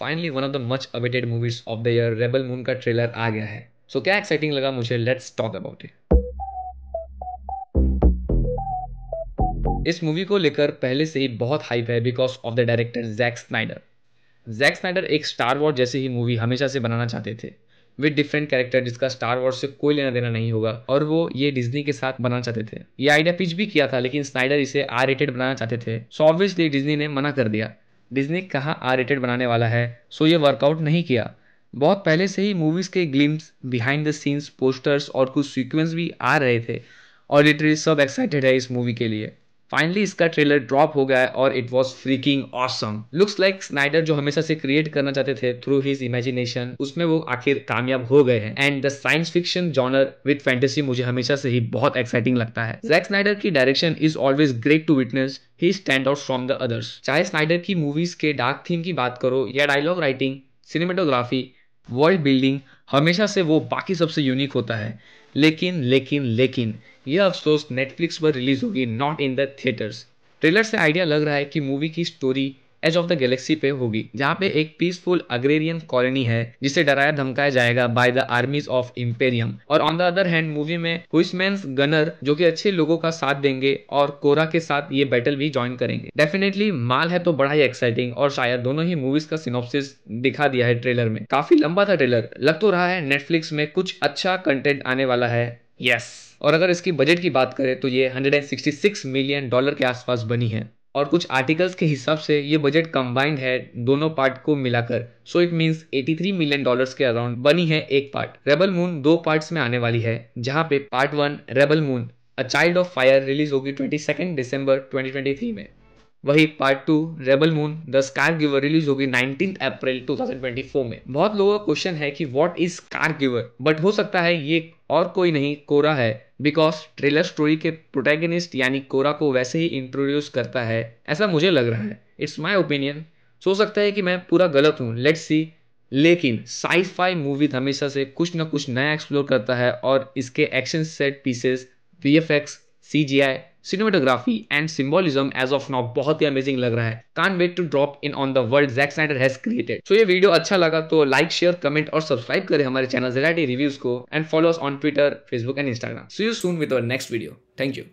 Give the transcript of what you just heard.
Finally one of the much awaited movies of the year Rebel Moon का trailer आ गया है so so, क्या एक्साइटिंग लगा मुझे लेट्स टॉक अबाउट इट इस मूवी को लेकर पहले से ही बहुत हाइप है because of the director Zack Snyder Zack Snyder एक स्टार वॉर जैसी ही मूवी हमेशा से बनाना चाहते थे विद डिफरेंट कैरेक्टर जिसका स्टार वॉर से कोई लेना देना नहीं होगा और वो ये डिज्नी के साथ बनाना चाहते थे ये आइडिया पिच भी किया था लेकिन स्नाइडर इसे आर रेटेड बनाना चाहते थे सो ऑब्वियसली डिज्नी ने मना कर दिया डिज्नी कहाँ आर रेटेड बनाने वाला है सो ये वर्कआउट नहीं किया बहुत पहले से ही मूवीज़ के glimpse behind the scenes posters और कुछ सीक्वेंस भी आ रहे थे और लिटरली सब एक्साइटेड है इस मूवी के लिए फाइनली इसका ट्रेलर ड्रॉप हो गया है और it was freaking awesome looks like Snyder जो हमेशा से क्रिएट करना चाहते थे थ्रू हिज इमेजिनेशन उसमें वो आखिर कामयाब हो गए हैं and the science fiction genre with fantasy मुझे हमेशा से ही बहुत एक्साइटिंग लगता है जैक स्नाइडर की direction is always great to witness he stand out from the others चाहे स्नाइडर की मूवीज के डार्क थीम की बात करो या dialogue writing cinematography world building हमेशा से वो बाकी सबसे यूनिक होता है लेकिन लेकिन लेकिन यह अफसोस नेटफ्लिक्स पर रिलीज होगी not in the theatres trailer से आइडिया लग रहा है कि मूवी की story edge of the galaxy पे होगी जहाँ पे एक पीसफुल अग्रेरियन कॉलोनी है जिसे डराया धमकाया जाएगा by the armies of Imperium और on the other hand movie में हुइसमैन गनर जो कि अच्छे लोगों का साथ देंगे और कोरा के साथ ये बैटल भी ज्वाइन करेंगे डेफिनेटली माल है तो बड़ा ही एक्साइटिंग और शायद दोनों ही मूवीज का सिनोप्सिस दिखा दिया है ट्रेलर में काफी लंबा था ट्रेलर लग तो रहा है नेटफ्लिक्स में कुछ अच्छा कंटेंट आने वाला है यस yes. और अगर इसकी बजट की बात करें तो ये 166 मिलियन डॉलर के आसपास बनी है और कुछ आर्टिकल्स के हिसाब से ये बजट कंबाइंड है दोनों पार्ट को मिलाकर so it means 83 million dollars के अराउंड बनी है एक पार्ट रेबल मून दो पार्ट्स में आने वाली है जहाँ पे part one Rebel Moon a child of fire release होगी twenty second December twenty twenty three में वही part two Rebel Moon the scar giver release होगी नाइनटीन अप्रैल 2024 में बहुत लोगों का क्वेश्चन है कि what is car giver but हो सकता है ये और कोई नहीं कोरा है बिकॉज ट्रेलर स्टोरी के प्रोटैगनिस्ट यानी कोरा को वैसे ही इंट्रोड्यूस करता है ऐसा मुझे लग रहा है इट्स माई ओपिनियन सो सकता है कि मैं पूरा गलत हूँ लेट्स सी लेकिन साई फाई मूवी हमेशा से कुछ ना कुछ नया एक्सप्लोर करता है और इसके action set pieces V F X C G I cinematography and symbolism as of now बहुत ही अमेजिंग लग रहा है can't wait to drop in on the world Zack Snyder has created so ये वीडियो अच्छा लगा तो लाइक शेयर कमेंट और सब्सक्राइब करें हमारे चैनल जेराटी रिव्यूज को and follow on Twitter Facebook and Instagram so you soon with next video thank you